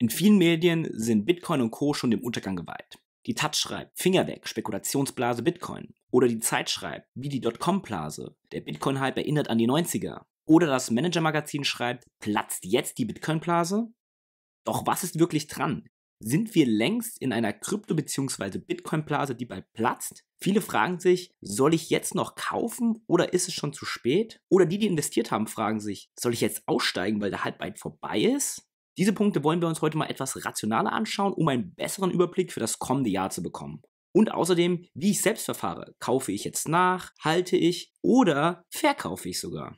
In vielen Medien sind Bitcoin und Co. schon dem Untergang geweiht. Die Taz schreibt Finger weg, Spekulationsblase Bitcoin. Oder die Zeit schreibt wie die Dotcom-Blase. Der Bitcoin-Hype erinnert an die 90er. Oder das Manager-Magazin schreibt, platzt jetzt die Bitcoin-Blase? Doch was ist wirklich dran? Sind wir längst in einer Krypto- bzw. Bitcoin-Blase, die bald platzt? Viele fragen sich, soll ich jetzt noch kaufen oder ist es schon zu spät? Oder die, die investiert haben, fragen sich, soll ich jetzt aussteigen, weil der Hype bald vorbei ist? Diese Punkte wollen wir uns heute mal etwas rationaler anschauen, um einen besseren Überblick für das kommende Jahr zu bekommen. Und außerdem, wie ich selbst verfahre. Kaufe ich jetzt nach, halte ich oder verkaufe ich sogar?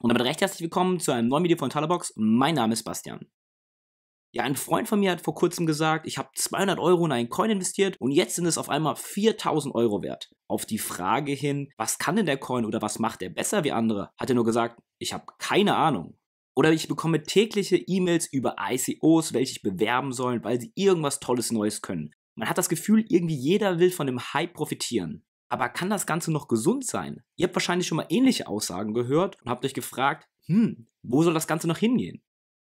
Und damit recht herzlich willkommen zu einem neuen Video von Talabox. Mein Name ist Bastian. Ja, ein Freund von mir hat vor kurzem gesagt, ich habe 200 Euro in einen Coin investiert und jetzt sind es auf einmal 4000 Euro wert. Auf die Frage hin, was kann denn der Coin oder was macht der besser wie andere, hat er nur gesagt, ich habe keine Ahnung. Oder ich bekomme tägliche E-Mails über ICOs, welche ich bewerben sollen, weil sie irgendwas Tolles Neues können. Man hat das Gefühl, irgendwie jeder will von dem Hype profitieren. Aber kann das Ganze noch gesund sein? Ihr habt wahrscheinlich schon mal ähnliche Aussagen gehört und habt euch gefragt, hm, wo soll das Ganze noch hingehen?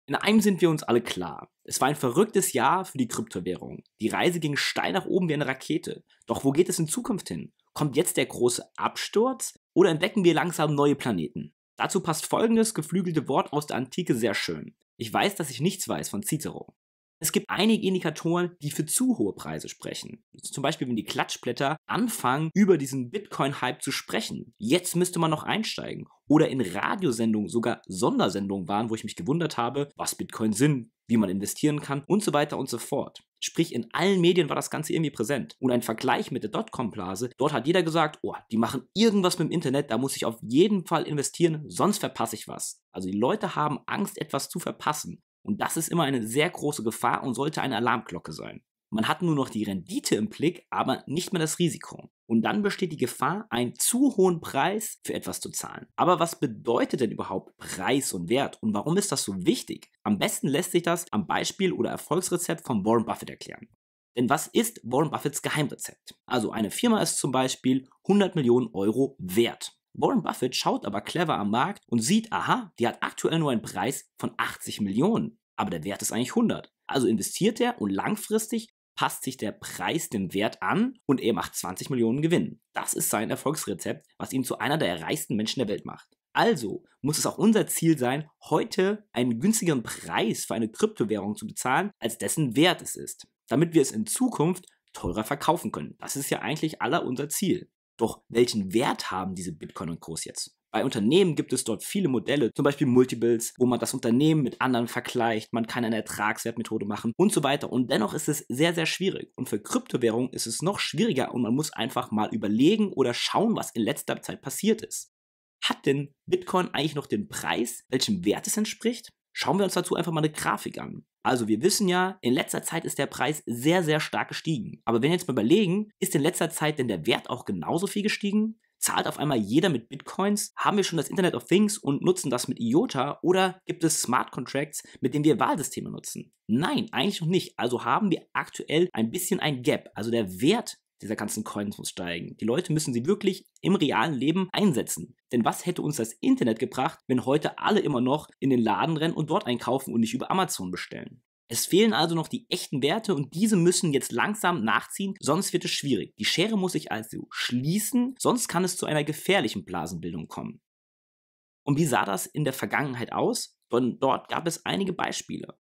In einem sind wir uns alle klar. Es war ein verrücktes Jahr für die Kryptowährung. Die Reise ging steil nach oben wie eine Rakete. Doch wo geht es in Zukunft hin? Kommt jetzt der große Absturz oder entdecken wir langsam neue Planeten? Dazu passt folgendes geflügelte Wort aus der Antike sehr schön. Ich weiß, dass ich nichts weiß von Cicero. Es gibt einige Indikatoren, die für zu hohe Preise sprechen. Zum Beispiel, wenn die Klatschblätter anfangen, über diesen Bitcoin-Hype zu sprechen. Jetzt müsste man noch einsteigen. Oder in Radiosendungen, sogar Sondersendungen waren, wo ich mich gewundert habe, was Bitcoin sind, wie man investieren kann und so weiter und so fort. Sprich, in allen Medien war das Ganze irgendwie präsent. Und ein Vergleich mit der Dotcom-Blase, dort hat jeder gesagt, oh, die machen irgendwas mit dem Internet, da muss ich auf jeden Fall investieren, sonst verpasse ich was. Also die Leute haben Angst, etwas zu verpassen. Und das ist immer eine sehr große Gefahr und sollte eine Alarmglocke sein. Man hat nur noch die Rendite im Blick, aber nicht mehr das Risiko. Und dann besteht die Gefahr, einen zu hohen Preis für etwas zu zahlen. Aber was bedeutet denn überhaupt Preis und Wert und warum ist das so wichtig? Am besten lässt sich das am Beispiel oder Erfolgsrezept von Warren Buffett erklären. Denn was ist Warren Buffetts Geheimrezept? Also eine Firma ist zum Beispiel 100 Millionen Euro wert. Warren Buffett schaut aber clever am Markt und sieht, aha, die hat aktuell nur einen Preis von 80 Millionen, aber der Wert ist eigentlich 100. Also investiert er und langfristig passt sich der Preis dem Wert an und er macht 20 Millionen Gewinn. Das ist sein Erfolgsrezept, was ihn zu einer der reichsten Menschen der Welt macht. Also muss es auch unser Ziel sein, heute einen günstigeren Preis für eine Kryptowährung zu bezahlen, als dessen Wert es ist, damit wir es in Zukunft teurer verkaufen können. Das ist ja eigentlich aller unser Ziel. Doch welchen Wert haben diese Bitcoin und Kurs jetzt? Bei Unternehmen gibt es dort viele Modelle, zum Beispiel Multiples, wo man das Unternehmen mit anderen vergleicht, man kann eine Ertragswertmethode machen und so weiter. Und dennoch ist es sehr, sehr schwierig. Und für Kryptowährungen ist es noch schwieriger und man muss einfach mal überlegen oder schauen, was in letzter Zeit passiert ist. Hat denn Bitcoin eigentlich noch den Preis, welchem Wert es entspricht? Schauen wir uns dazu einfach mal eine Grafik an. Also wir wissen ja, in letzter Zeit ist der Preis sehr, sehr stark gestiegen. Aber wenn wir jetzt mal überlegen, ist in letzter Zeit denn der Wert auch genauso viel gestiegen? Zahlt auf einmal jeder mit Bitcoins? Haben wir schon das Internet of Things und nutzen das mit IOTA? Oder gibt es Smart Contracts, mit denen wir Wahlsysteme nutzen? Nein, eigentlich noch nicht. Also haben wir aktuell ein bisschen ein Gap. Also der Wert dieser ganzen Coins muss steigen. Die Leute müssen sie wirklich im realen Leben einsetzen. Denn was hätte uns das Internet gebracht, wenn heute alle immer noch in den Laden rennen und dort einkaufen und nicht über Amazon bestellen? Es fehlen also noch die echten Werte und diese müssen jetzt langsam nachziehen, sonst wird es schwierig. Die Schere muss sich also schließen, sonst kann es zu einer gefährlichen Blasenbildung kommen. Und wie sah das in der Vergangenheit aus? Von dort gab es einige Beispiele.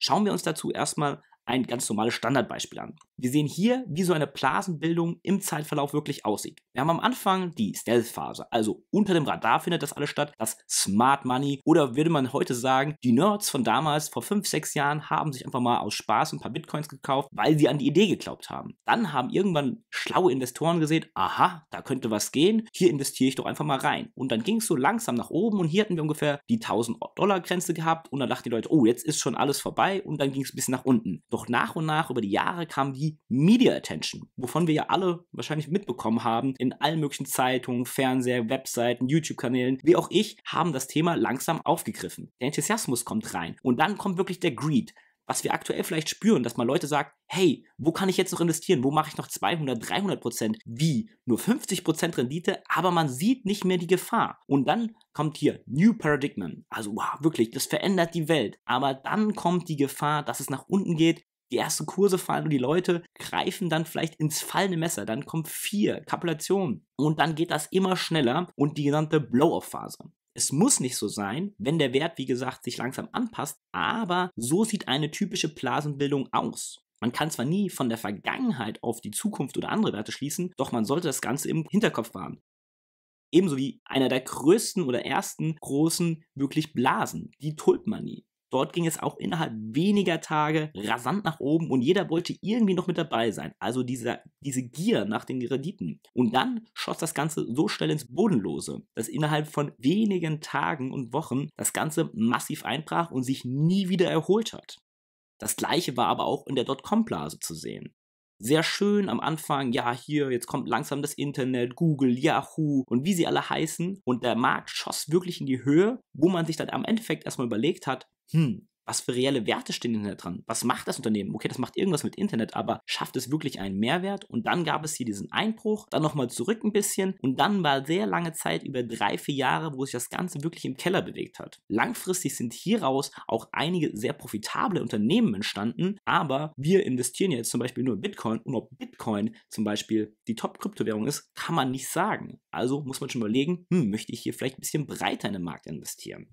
Schauen wir uns dazu erstmal ein ganz normales Standardbeispiel an. Wir sehen hier, wie so eine Blasenbildung im Zeitverlauf wirklich aussieht. Wir haben am Anfang die Stealth-Phase, also unter dem Radar findet das alles statt, das Smart Money oder würde man heute sagen, die Nerds von damals, vor 5, 6 Jahren, haben sich einfach mal aus Spaß ein paar Bitcoins gekauft, weil sie an die Idee geglaubt haben. Dann haben irgendwann schlaue Investoren gesehen, aha, da könnte was gehen, hier investiere ich doch einfach mal rein. Und dann ging es so langsam nach oben und hier hatten wir ungefähr die 1000 Dollar Grenze gehabt und dann dachten die Leute, oh, jetzt ist schon alles vorbei und dann ging es ein bisschen nach unten. Doch nach und nach über die Jahre kam die Media Attention, wovon wir ja alle wahrscheinlich mitbekommen haben, in allen möglichen Zeitungen, Fernseher, Webseiten, YouTube-Kanälen, wie auch ich, haben das Thema langsam aufgegriffen. Der Enthusiasmus kommt rein und dann kommt wirklich der Greed was wir aktuell vielleicht spüren, dass man Leute sagt, hey, wo kann ich jetzt noch investieren? Wo mache ich noch 200, 300 Prozent? Wie? Nur 50 Prozent Rendite, aber man sieht nicht mehr die Gefahr. Und dann kommt hier New Paradigm. Also wow, wirklich, das verändert die Welt. Aber dann kommt die Gefahr, dass es nach unten geht, die ersten Kurse fallen und die Leute greifen dann vielleicht ins fallende Messer. Dann kommt vier Kapulationen. und dann geht das immer schneller und die gesamte Blow-off-Phase. Es muss nicht so sein, wenn der Wert, wie gesagt, sich langsam anpasst, aber so sieht eine typische Blasenbildung aus. Man kann zwar nie von der Vergangenheit auf die Zukunft oder andere Werte schließen, doch man sollte das Ganze im Hinterkopf haben. Ebenso wie einer der größten oder ersten großen wirklich Blasen, die Tulpmanie. Dort ging es auch innerhalb weniger Tage rasant nach oben und jeder wollte irgendwie noch mit dabei sein. Also diese, diese Gier nach den Krediten. Und dann schoss das Ganze so schnell ins Bodenlose, dass innerhalb von wenigen Tagen und Wochen das Ganze massiv einbrach und sich nie wieder erholt hat. Das gleiche war aber auch in der Dotcom-Blase zu sehen sehr schön am Anfang, ja, hier, jetzt kommt langsam das Internet, Google, Yahoo und wie sie alle heißen. Und der Markt schoss wirklich in die Höhe, wo man sich dann am Endeffekt erstmal überlegt hat, hm, was für reelle Werte stehen denn da dran? Was macht das Unternehmen? Okay, das macht irgendwas mit Internet, aber schafft es wirklich einen Mehrwert? Und dann gab es hier diesen Einbruch, dann nochmal zurück ein bisschen und dann war sehr lange Zeit über drei, vier Jahre, wo sich das Ganze wirklich im Keller bewegt hat. Langfristig sind hieraus auch einige sehr profitable Unternehmen entstanden, aber wir investieren jetzt zum Beispiel nur in Bitcoin und ob Bitcoin zum Beispiel die Top-Kryptowährung ist, kann man nicht sagen. Also muss man schon überlegen, hm, möchte ich hier vielleicht ein bisschen breiter in den Markt investieren?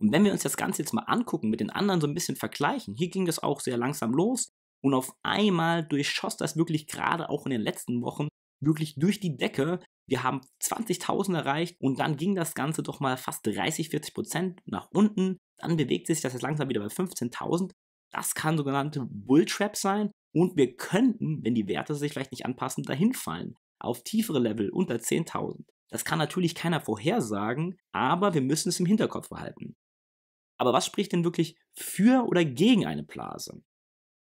Und wenn wir uns das Ganze jetzt mal angucken, mit den anderen so ein bisschen vergleichen, hier ging das auch sehr langsam los und auf einmal durchschoss das wirklich gerade auch in den letzten Wochen wirklich durch die Decke. Wir haben 20.000 erreicht und dann ging das Ganze doch mal fast 30, 40 Prozent nach unten. Dann bewegt sich das jetzt langsam wieder bei 15.000. Das kann sogenannte Bulltrap sein und wir könnten, wenn die Werte sich vielleicht nicht anpassen, dahin fallen. Auf tiefere Level unter 10.000. Das kann natürlich keiner vorhersagen, aber wir müssen es im Hinterkopf behalten. Aber was spricht denn wirklich für oder gegen eine Blase?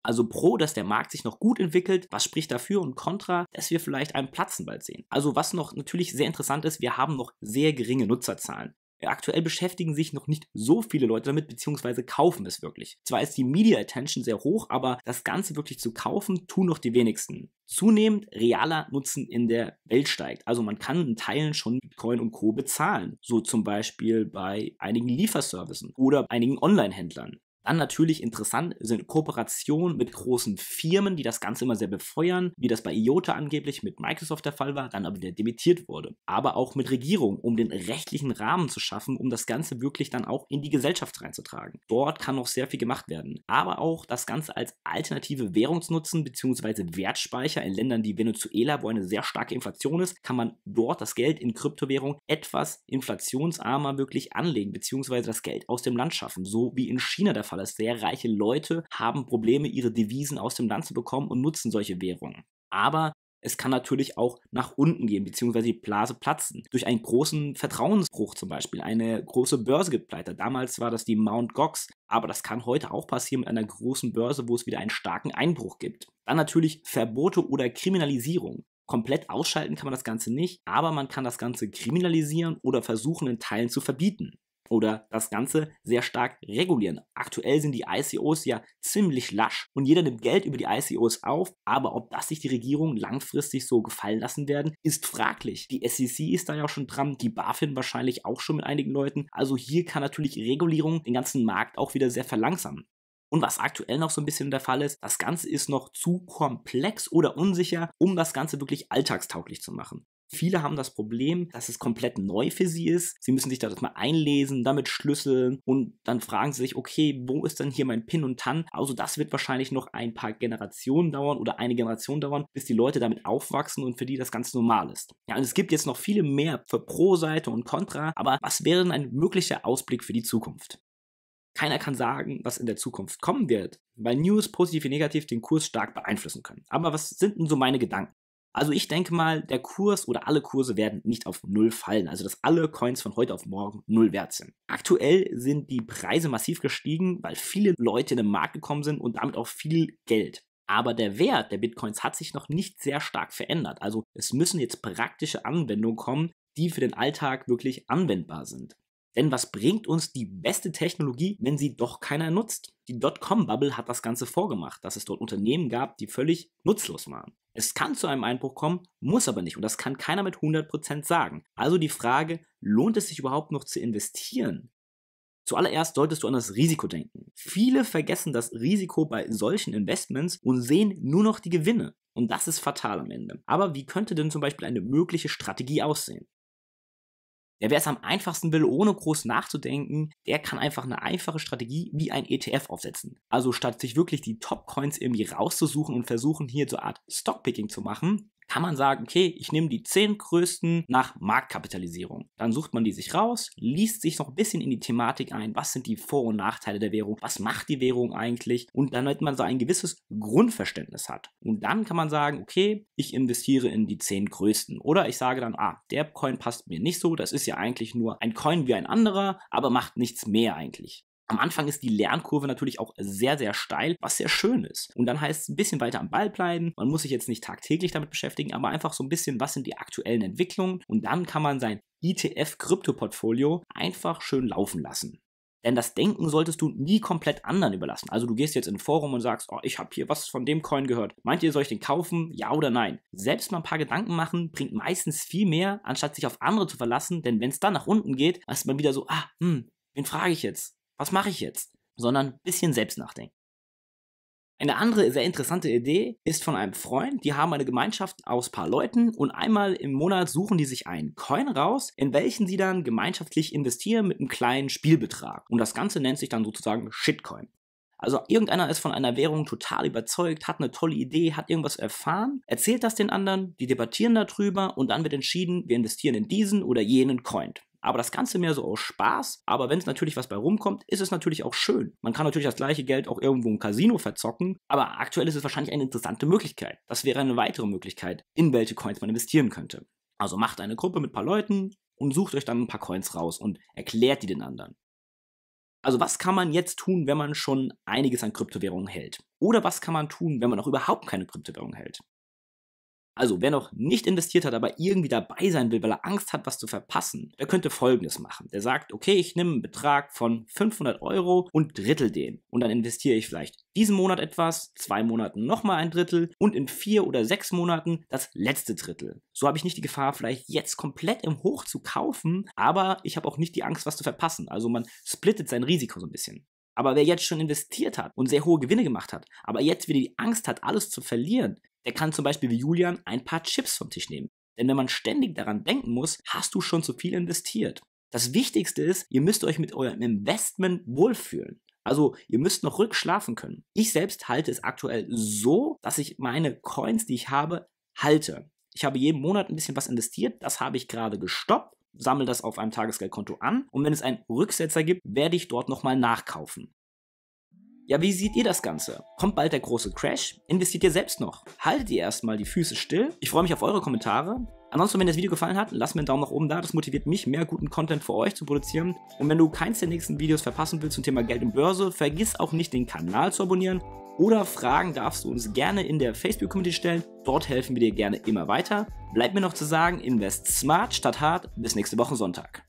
Also pro, dass der Markt sich noch gut entwickelt, was spricht dafür und contra, dass wir vielleicht einen Platzen bald sehen. Also was noch natürlich sehr interessant ist, wir haben noch sehr geringe Nutzerzahlen. Aktuell beschäftigen sich noch nicht so viele Leute damit, beziehungsweise kaufen es wirklich. Zwar ist die Media Attention sehr hoch, aber das Ganze wirklich zu kaufen, tun noch die wenigsten. Zunehmend realer Nutzen in der Welt steigt. Also man kann in Teilen schon Bitcoin und Co. bezahlen. So zum Beispiel bei einigen Lieferservicen oder einigen Online-Händlern. Dann natürlich interessant sind Kooperationen mit großen Firmen, die das Ganze immer sehr befeuern, wie das bei IOTA angeblich mit Microsoft der Fall war, dann aber wieder demittiert wurde. Aber auch mit Regierungen, um den rechtlichen Rahmen zu schaffen, um das Ganze wirklich dann auch in die Gesellschaft reinzutragen. Dort kann noch sehr viel gemacht werden. Aber auch das Ganze als alternative Währungsnutzen bzw. Wertspeicher in Ländern wie Venezuela, wo eine sehr starke Inflation ist, kann man dort das Geld in Kryptowährung etwas inflationsarmer wirklich anlegen bzw. das Geld aus dem Land schaffen, so wie in China der Fall Fall ist. Also sehr reiche Leute haben Probleme, ihre Devisen aus dem Land zu bekommen und nutzen solche Währungen. Aber es kann natürlich auch nach unten gehen, beziehungsweise die Blase platzen. Durch einen großen Vertrauensbruch zum Beispiel. Eine große Börse gibt pleite. Damals war das die Mount Gox. Aber das kann heute auch passieren mit einer großen Börse, wo es wieder einen starken Einbruch gibt. Dann natürlich Verbote oder Kriminalisierung. Komplett ausschalten kann man das Ganze nicht, aber man kann das Ganze kriminalisieren oder versuchen in Teilen zu verbieten oder das Ganze sehr stark regulieren. Aktuell sind die ICOs ja ziemlich lasch und jeder nimmt Geld über die ICOs auf, aber ob das sich die Regierung langfristig so gefallen lassen werden, ist fraglich. Die SEC ist da ja auch schon dran, die BaFin wahrscheinlich auch schon mit einigen Leuten. Also hier kann natürlich Regulierung den ganzen Markt auch wieder sehr verlangsamen. Und was aktuell noch so ein bisschen der Fall ist, das Ganze ist noch zu komplex oder unsicher, um das Ganze wirklich alltagstauglich zu machen. Viele haben das Problem, dass es komplett neu für sie ist. Sie müssen sich da das mal einlesen, damit schlüsseln und dann fragen sie sich, okay, wo ist denn hier mein Pin und Tan? Also das wird wahrscheinlich noch ein paar Generationen dauern oder eine Generation dauern, bis die Leute damit aufwachsen und für die das ganz normal ist. Ja, und es gibt jetzt noch viele mehr für Pro-Seite und Contra, aber was wäre denn ein möglicher Ausblick für die Zukunft? Keiner kann sagen, was in der Zukunft kommen wird, weil News positiv wie negativ den Kurs stark beeinflussen können. Aber was sind denn so meine Gedanken? Also ich denke mal, der Kurs oder alle Kurse werden nicht auf Null fallen. Also dass alle Coins von heute auf morgen Null wert sind. Aktuell sind die Preise massiv gestiegen, weil viele Leute in den Markt gekommen sind und damit auch viel Geld. Aber der Wert der Bitcoins hat sich noch nicht sehr stark verändert. Also es müssen jetzt praktische Anwendungen kommen, die für den Alltag wirklich anwendbar sind. Denn was bringt uns die beste Technologie, wenn sie doch keiner nutzt? Die Dotcom-Bubble hat das Ganze vorgemacht, dass es dort Unternehmen gab, die völlig nutzlos waren. Es kann zu einem Einbruch kommen, muss aber nicht. Und das kann keiner mit 100% sagen. Also die Frage, lohnt es sich überhaupt noch zu investieren? Zuallererst solltest du an das Risiko denken. Viele vergessen das Risiko bei solchen Investments und sehen nur noch die Gewinne. Und das ist fatal am Ende. Aber wie könnte denn zum Beispiel eine mögliche Strategie aussehen? Ja, wer es am einfachsten will, ohne groß nachzudenken, der kann einfach eine einfache Strategie wie ein ETF aufsetzen. Also statt sich wirklich die Top-Coins irgendwie rauszusuchen und versuchen, hier so eine Art Stockpicking zu machen, kann man sagen, okay, ich nehme die zehn größten nach Marktkapitalisierung. Dann sucht man die sich raus, liest sich noch ein bisschen in die Thematik ein, was sind die Vor- und Nachteile der Währung, was macht die Währung eigentlich und damit man so ein gewisses Grundverständnis hat. Und dann kann man sagen, okay, ich investiere in die zehn größten. Oder ich sage dann, ah, der Coin passt mir nicht so, das ist ja eigentlich nur ein Coin wie ein anderer, aber macht nichts mehr eigentlich. Am Anfang ist die Lernkurve natürlich auch sehr, sehr steil, was sehr schön ist. Und dann heißt es ein bisschen weiter am Ball bleiben. Man muss sich jetzt nicht tagtäglich damit beschäftigen, aber einfach so ein bisschen, was sind die aktuellen Entwicklungen. Und dann kann man sein ETF-Krypto-Portfolio einfach schön laufen lassen. Denn das Denken solltest du nie komplett anderen überlassen. Also du gehst jetzt in ein Forum und sagst, oh, ich habe hier was von dem Coin gehört. Meint ihr, soll ich den kaufen? Ja oder nein? Selbst mal ein paar Gedanken machen bringt meistens viel mehr, anstatt sich auf andere zu verlassen. Denn wenn es dann nach unten geht, ist man wieder so, ah, hm, wen frage ich jetzt? was mache ich jetzt? Sondern ein bisschen selbst nachdenken. Eine andere sehr interessante Idee ist von einem Freund. Die haben eine Gemeinschaft aus ein paar Leuten und einmal im Monat suchen die sich einen Coin raus, in welchen sie dann gemeinschaftlich investieren mit einem kleinen Spielbetrag. Und das Ganze nennt sich dann sozusagen Shitcoin. Also irgendeiner ist von einer Währung total überzeugt, hat eine tolle Idee, hat irgendwas erfahren, erzählt das den anderen, die debattieren darüber und dann wird entschieden, wir investieren in diesen oder jenen Coin aber das Ganze mehr so aus Spaß. Aber wenn es natürlich was bei rumkommt, ist es natürlich auch schön. Man kann natürlich das gleiche Geld auch irgendwo im Casino verzocken, aber aktuell ist es wahrscheinlich eine interessante Möglichkeit. Das wäre eine weitere Möglichkeit, in welche Coins man investieren könnte. Also macht eine Gruppe mit ein paar Leuten und sucht euch dann ein paar Coins raus und erklärt die den anderen. Also was kann man jetzt tun, wenn man schon einiges an Kryptowährungen hält? Oder was kann man tun, wenn man auch überhaupt keine Kryptowährung hält? Also, wer noch nicht investiert hat, aber irgendwie dabei sein will, weil er Angst hat, was zu verpassen, der könnte Folgendes machen. Der sagt, okay, ich nehme einen Betrag von 500 Euro und drittel den. Und dann investiere ich vielleicht diesen Monat etwas, zwei Monaten nochmal ein Drittel und in vier oder sechs Monaten das letzte Drittel. So habe ich nicht die Gefahr, vielleicht jetzt komplett im Hoch zu kaufen, aber ich habe auch nicht die Angst, was zu verpassen. Also man splittet sein Risiko so ein bisschen. Aber wer jetzt schon investiert hat und sehr hohe Gewinne gemacht hat, aber jetzt wieder die Angst hat, alles zu verlieren, der kann zum Beispiel wie Julian ein paar Chips vom Tisch nehmen. Denn wenn man ständig daran denken muss, hast du schon zu viel investiert. Das Wichtigste ist, ihr müsst euch mit eurem Investment wohlfühlen. Also ihr müsst noch rückschlafen können. Ich selbst halte es aktuell so, dass ich meine Coins, die ich habe, halte. Ich habe jeden Monat ein bisschen was investiert, das habe ich gerade gestoppt, sammle das auf einem Tagesgeldkonto an und wenn es einen Rücksetzer gibt, werde ich dort nochmal nachkaufen. Ja, wie seht ihr das Ganze? Kommt bald der große Crash? Investiert ihr selbst noch? Haltet ihr erstmal die Füße still? Ich freue mich auf eure Kommentare. Ansonsten, wenn dir das Video gefallen hat, lasst mir einen Daumen nach oben da. Das motiviert mich, mehr guten Content für euch zu produzieren. Und wenn du keins der nächsten Videos verpassen willst zum Thema Geld und Börse, vergiss auch nicht, den Kanal zu abonnieren. Oder Fragen darfst du uns gerne in der Facebook-Community stellen. Dort helfen wir dir gerne immer weiter. Bleibt mir noch zu sagen, invest smart statt hart. Bis nächste Woche Sonntag.